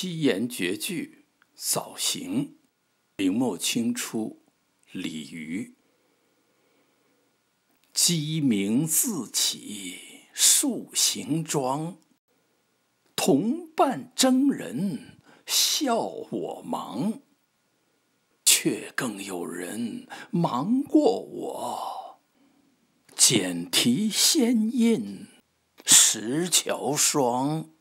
七言绝句《早行》，明末清初，李渔。鸡鸣自起，树行装。同伴征人笑我忙，却更有人忙过我。剪提仙印，石桥霜。